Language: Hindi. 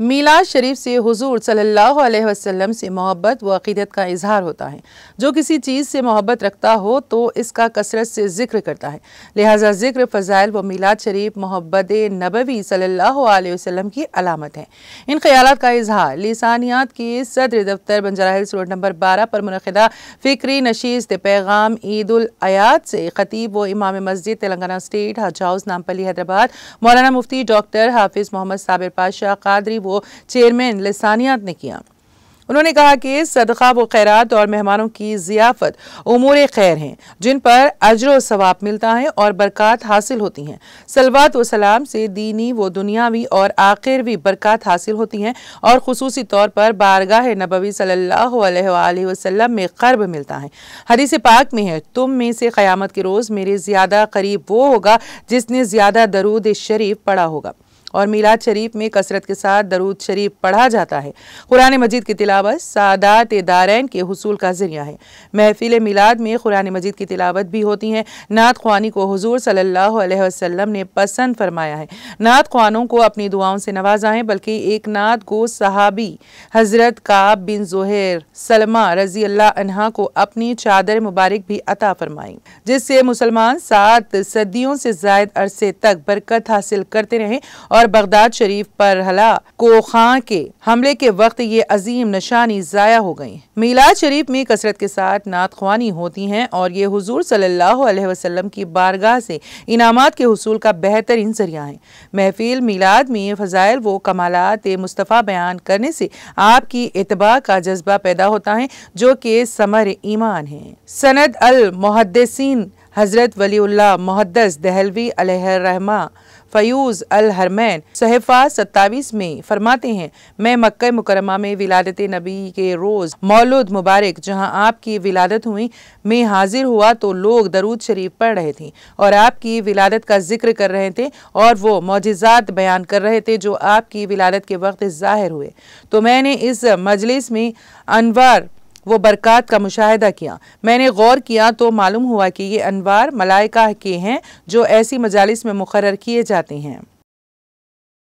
मीलाद शरीफ से हुजूर सल्लल्लाहु अलैहि वसल्लम से मोहब्बत व अक़ीदत का इजहार होता है जो किसी चीज़ से मोहब्बत रखता हो तो इसका कसरत से ज़िक्र करता है लिहाजा ज़िक्र फ़ज़ाइल व मीलाद शरीफ मोहब्बत नबवी सल्लल्लाहु अलैहि वसल्लम की अलामत है इन ख्यालात का इजहार लसानियात के सदर दफ्तर बंजरा हिल्स रोड नंबर बारह पर मनदा फ़िक्री नशीस्त पैगाम ईदलयात से ख़तीब व इमाम मस्जिद तेलंगाना स्टेट हज हाउस नामपली हैदराबाद मौलाना मुफ्ती डॉक्टर हाफिज़ मोहम्मद साबिर पाशाह कादरी वो चेयरमैन लसानियात ने किया उन्होंने कहा कि सदका व खैरात और मेहमानों की जियाफत उमूर खैर हैं जिन पर अजर सवाब मिलता है और बरक़ात हासिल होती हैं सलवात व सलाम से दीनी व दुनियावी और आखिरवी बरक़ात हासिल होती हैं और खसूस तौर पर बारगाह नबवी सल्ला वसम में कर्ब मिलता है हदीस पाक में है तुम में से क़्यामत के रोज़ मेरे ज़्यादा करीब वो होगा जिसने ज़्यादा दरूद शरीफ पढ़ा होगा और मीलाद शरीफ में कसरत के साथ दरूद शरीफ पढ़ा जाता है कुरान मजीद की तिलावत सादात दारैन के हसूल का ज़रिया है महफिल मीलाद में कुरान मजीद की तिलावत भी होती है नात खुआनी को हजूर सल्ला वसम ने पसंद फरमाया है नात खुआनों को अपनी दुआओं से नवाजा है बल्कि एक नात को सहाबी हज़रत काब बिन जोहर सलमा रजी अल्लाह को अपनी चादर मुबारक भी अता फरमाई जिससे मुसलमान सात सदियों से जायद अरसे तक बरकत हासिल करते रहे और और बगदाद शरीफ पर हला को खां के हमले के वक्त ये अजीम निशानी ज़ाया हो गयी मीलाद शरीफ में कसरत के साथ नात ख्वानी होती है और ये हजूर सल्लाम की बारगाह से इनामत के हसूल का बेहतरीन जरिया है महफिल मीलाद में फ़जाइल व कमालत मुस्तफ़ा बयान करने से आपकी इतबा का जज्बा पैदा होता है जो कि समर ईमान है सनद अल मुहदसिन हज़रत वलील्ला मुहदस दहलवी रहमा फ़यूज़ अल हरमैन सहफा सत्ताईस में फरमाते हैं मैं मक्का मुकरमा में विलादत नबी के रोज़ मौलूद मुबारक जहां आपकी विलादत हुई में हाजिर हुआ तो लोग दरूद शरीफ पढ़ रहे थे और आपकी विलादत का जिक्र कर रहे थे और वो मोजात बयान कर रहे थे जो आपकी विलादत के वक्त ज़ाहिर हुए तो मैंने इस मजलिस में अनवर वो बरक़ात का मुशाहिदा किया मैंने गौर किया तो मालूम हुआ कि ये अनवार मलाइका के हैं जो ऐसी मजालिस में मुकर किए जाते हैं